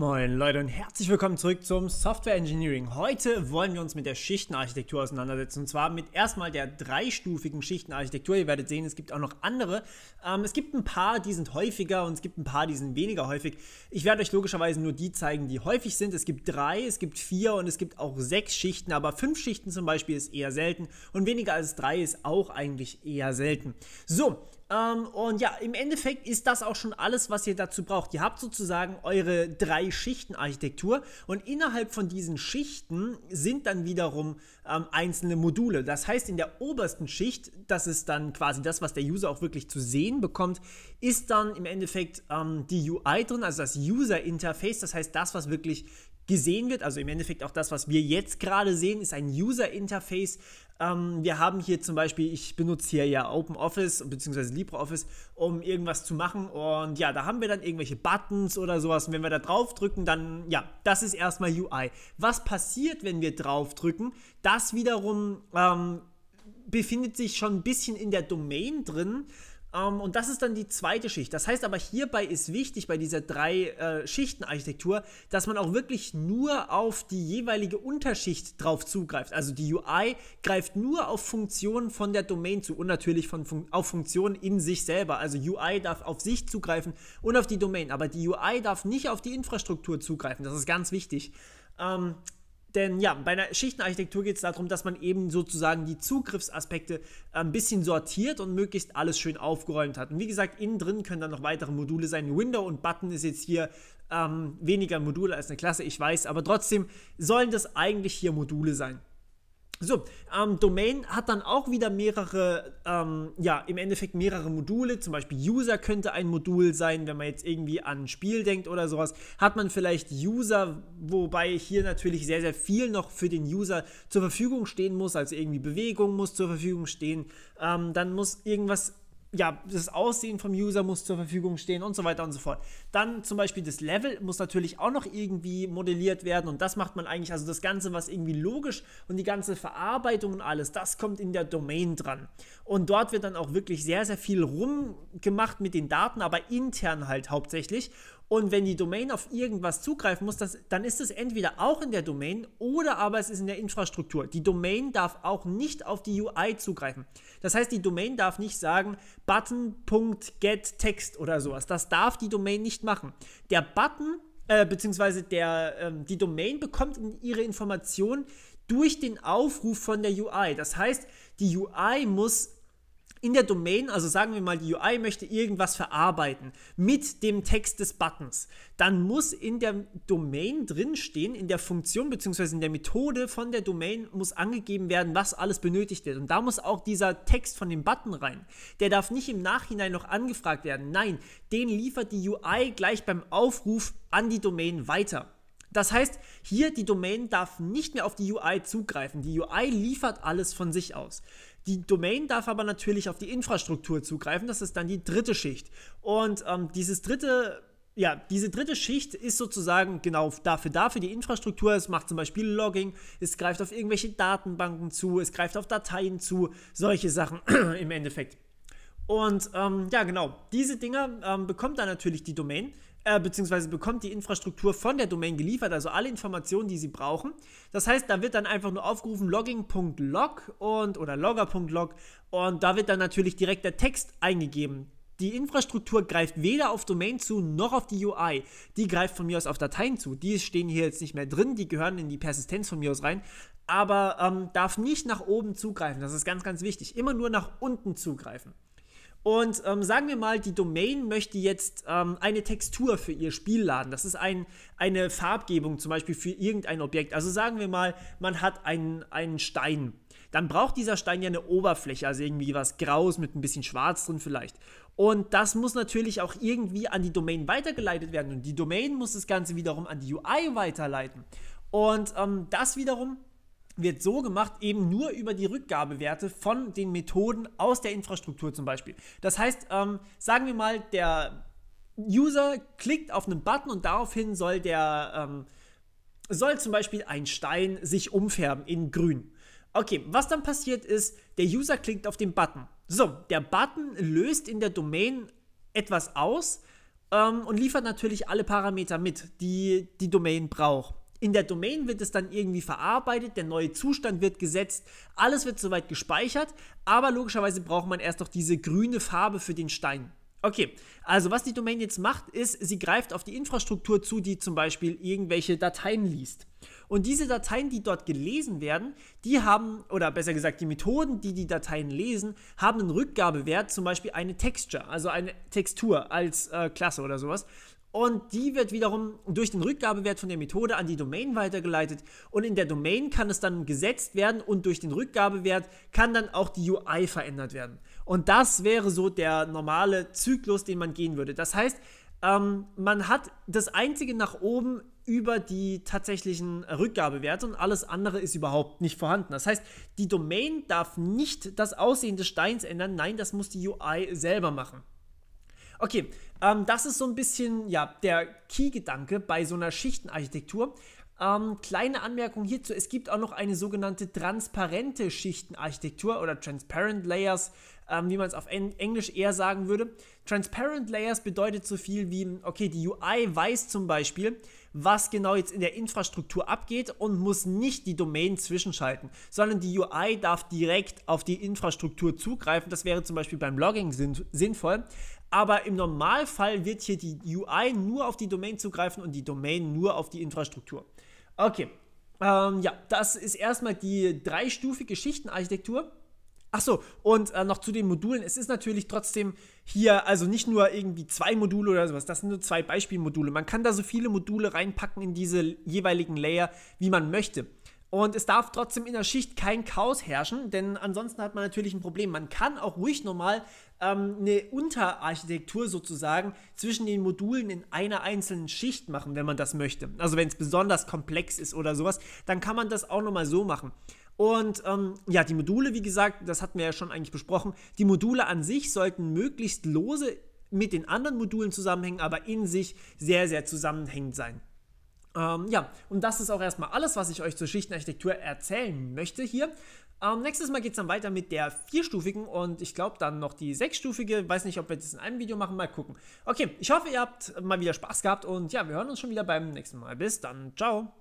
Moin Leute und herzlich willkommen zurück zum Software Engineering. Heute wollen wir uns mit der Schichtenarchitektur auseinandersetzen und zwar mit erstmal der dreistufigen Schichtenarchitektur. Ihr werdet sehen, es gibt auch noch andere. Ähm, es gibt ein paar, die sind häufiger und es gibt ein paar, die sind weniger häufig. Ich werde euch logischerweise nur die zeigen, die häufig sind. Es gibt drei, es gibt vier und es gibt auch sechs Schichten, aber fünf Schichten zum Beispiel ist eher selten und weniger als drei ist auch eigentlich eher selten. So, ähm, und ja, im Endeffekt ist das auch schon alles, was ihr dazu braucht. Ihr habt sozusagen eure drei Schichten-Architektur und innerhalb von diesen Schichten sind dann wiederum ähm, einzelne Module. Das heißt, in der obersten Schicht, das ist dann quasi das, was der User auch wirklich zu sehen bekommt, ist dann im Endeffekt ähm, die UI drin, also das User Interface, das heißt das, was wirklich gesehen wird. Also im Endeffekt auch das, was wir jetzt gerade sehen, ist ein User-Interface. Ähm, wir haben hier zum Beispiel, ich benutze hier ja OpenOffice bzw. LibreOffice, um irgendwas zu machen. Und ja, da haben wir dann irgendwelche Buttons oder sowas. Und wenn wir da drauf drücken, dann, ja, das ist erstmal UI. Was passiert, wenn wir drauf drücken? Das wiederum ähm, befindet sich schon ein bisschen in der Domain drin. Um, ähm, und das ist dann die zweite Schicht. Das heißt aber, hierbei ist wichtig bei dieser drei äh, Schichten-Architektur, dass man auch wirklich nur auf die jeweilige Unterschicht drauf zugreift. Also die UI greift nur auf Funktionen von der Domain zu und natürlich von Fun auf Funktionen in sich selber. Also UI darf auf sich zugreifen und auf die Domain, aber die UI darf nicht auf die Infrastruktur zugreifen. Das ist ganz wichtig. Um, ähm, denn ja, bei einer Schichtenarchitektur geht es darum, dass man eben sozusagen die Zugriffsaspekte äh, ein bisschen sortiert und möglichst alles schön aufgeräumt hat. Und wie gesagt, innen drin können dann noch weitere Module sein. Window und Button ist jetzt hier ähm, weniger Module als eine Klasse, ich weiß, aber trotzdem sollen das eigentlich hier Module sein. So, ähm, Domain hat dann auch wieder mehrere, ähm, ja, im Endeffekt mehrere Module. Zum Beispiel User könnte ein Modul sein, wenn man jetzt irgendwie an ein Spiel denkt oder sowas. Hat man vielleicht User, wobei hier natürlich sehr, sehr viel noch für den User zur Verfügung stehen muss. Also irgendwie Bewegung muss zur Verfügung stehen. Ähm, dann muss irgendwas ja, das Aussehen vom User muss zur Verfügung stehen und so weiter und so fort. Dann zum Beispiel das Level muss natürlich auch noch irgendwie modelliert werden und das macht man eigentlich, also das Ganze, was irgendwie logisch und die ganze Verarbeitung und alles, das kommt in der Domain dran. Und dort wird dann auch wirklich sehr, sehr viel rumgemacht mit den Daten, aber intern halt hauptsächlich. Und wenn die Domain auf irgendwas zugreifen muss, das, dann ist es entweder auch in der Domain oder aber es ist in der Infrastruktur. Die Domain darf auch nicht auf die UI zugreifen. Das heißt, die Domain darf nicht sagen button.getText oder sowas. Das darf die Domain nicht machen. Der Button äh, beziehungsweise der, ähm, die Domain bekommt ihre Informationen durch den Aufruf von der UI. Das heißt, die UI muss in der Domain, also sagen wir mal, die UI möchte irgendwas verarbeiten mit dem Text des Buttons, dann muss in der Domain drinstehen, in der Funktion bzw. in der Methode von der Domain muss angegeben werden, was alles benötigt wird. Und da muss auch dieser Text von dem Button rein. Der darf nicht im Nachhinein noch angefragt werden. Nein, den liefert die UI gleich beim Aufruf an die Domain weiter. Das heißt, hier die Domain darf nicht mehr auf die UI zugreifen. Die UI liefert alles von sich aus. Die Domain darf aber natürlich auf die Infrastruktur zugreifen. Das ist dann die dritte Schicht. Und ähm, dieses dritte ja, diese dritte Schicht ist sozusagen genau dafür da, für die Infrastruktur. Es macht zum Beispiel Logging, es greift auf irgendwelche Datenbanken zu, es greift auf Dateien zu, solche Sachen im Endeffekt. Und ähm, ja, genau, diese Dinger ähm, bekommt dann natürlich die Domain äh, beziehungsweise bekommt die Infrastruktur von der Domain geliefert, also alle Informationen, die sie brauchen. Das heißt, da wird dann einfach nur aufgerufen logging.log und oder logger.log und da wird dann natürlich direkt der Text eingegeben. Die Infrastruktur greift weder auf Domain zu noch auf die UI. Die greift von mir aus auf Dateien zu. Die stehen hier jetzt nicht mehr drin, die gehören in die Persistenz von mir aus rein. Aber ähm, darf nicht nach oben zugreifen. Das ist ganz, ganz wichtig. Immer nur nach unten zugreifen. Und ähm, sagen wir mal, die Domain möchte jetzt ähm, eine Textur für ihr Spiel laden. Das ist ein, eine Farbgebung zum Beispiel für irgendein Objekt. Also sagen wir mal, man hat einen, einen Stein. Dann braucht dieser Stein ja eine Oberfläche, also irgendwie was Graues mit ein bisschen Schwarz drin vielleicht. Und das muss natürlich auch irgendwie an die Domain weitergeleitet werden. Und die Domain muss das Ganze wiederum an die UI weiterleiten. Und ähm, das wiederum wird so gemacht, eben nur über die Rückgabewerte von den Methoden aus der Infrastruktur zum Beispiel. Das heißt, ähm, sagen wir mal, der User klickt auf einen Button und daraufhin soll der ähm, soll zum Beispiel ein Stein sich umfärben in grün. Okay, was dann passiert ist, der User klickt auf den Button. So, der Button löst in der Domain etwas aus ähm, und liefert natürlich alle Parameter mit, die die Domain braucht. In der Domain wird es dann irgendwie verarbeitet, der neue Zustand wird gesetzt, alles wird soweit gespeichert, aber logischerweise braucht man erst noch diese grüne Farbe für den Stein. Okay, also was die Domain jetzt macht, ist, sie greift auf die Infrastruktur zu, die zum Beispiel irgendwelche Dateien liest. Und diese Dateien, die dort gelesen werden, die haben, oder besser gesagt, die Methoden, die die Dateien lesen, haben einen Rückgabewert, zum Beispiel eine Texture, also eine Textur als äh, Klasse oder sowas. Und die wird wiederum durch den Rückgabewert von der Methode an die Domain weitergeleitet. Und in der Domain kann es dann gesetzt werden und durch den Rückgabewert kann dann auch die UI verändert werden. Und das wäre so der normale Zyklus, den man gehen würde. Das heißt, ähm, man hat das einzige nach oben über die tatsächlichen Rückgabewerte und alles andere ist überhaupt nicht vorhanden. Das heißt, die Domain darf nicht das Aussehen des Steins ändern. Nein, das muss die UI selber machen. Okay, ähm, das ist so ein bisschen ja, der Key-Gedanke bei so einer Schichtenarchitektur. Ähm, kleine Anmerkung hierzu: Es gibt auch noch eine sogenannte transparente Schichtenarchitektur oder Transparent Layers ähm, wie man es auf Englisch eher sagen würde. Transparent Layers bedeutet so viel wie, okay, die UI weiß zum Beispiel, was genau jetzt in der Infrastruktur abgeht und muss nicht die Domain zwischenschalten, sondern die UI darf direkt auf die Infrastruktur zugreifen. Das wäre zum Beispiel beim Logging sinn sinnvoll. Aber im Normalfall wird hier die UI nur auf die Domain zugreifen und die Domain nur auf die Infrastruktur. Okay, ähm, ja, das ist erstmal die dreistufige Schichtenarchitektur. Ach so, und äh, noch zu den Modulen. Es ist natürlich trotzdem hier, also nicht nur irgendwie zwei Module oder sowas, das sind nur zwei Beispielmodule. Man kann da so viele Module reinpacken in diese jeweiligen Layer, wie man möchte. Und es darf trotzdem in der Schicht kein Chaos herrschen, denn ansonsten hat man natürlich ein Problem. Man kann auch ruhig nochmal ähm, eine Unterarchitektur sozusagen zwischen den Modulen in einer einzelnen Schicht machen, wenn man das möchte. Also wenn es besonders komplex ist oder sowas, dann kann man das auch nochmal so machen. Und ähm, ja, die Module, wie gesagt, das hatten wir ja schon eigentlich besprochen, die Module an sich sollten möglichst lose mit den anderen Modulen zusammenhängen, aber in sich sehr, sehr zusammenhängend sein. Ähm, ja, und das ist auch erstmal alles, was ich euch zur Schichtenarchitektur erzählen möchte hier. Ähm, nächstes Mal geht es dann weiter mit der vierstufigen und ich glaube dann noch die sechsstufige. Weiß nicht, ob wir das in einem Video machen, mal gucken. Okay, ich hoffe, ihr habt mal wieder Spaß gehabt und ja, wir hören uns schon wieder beim nächsten Mal. Bis dann, ciao.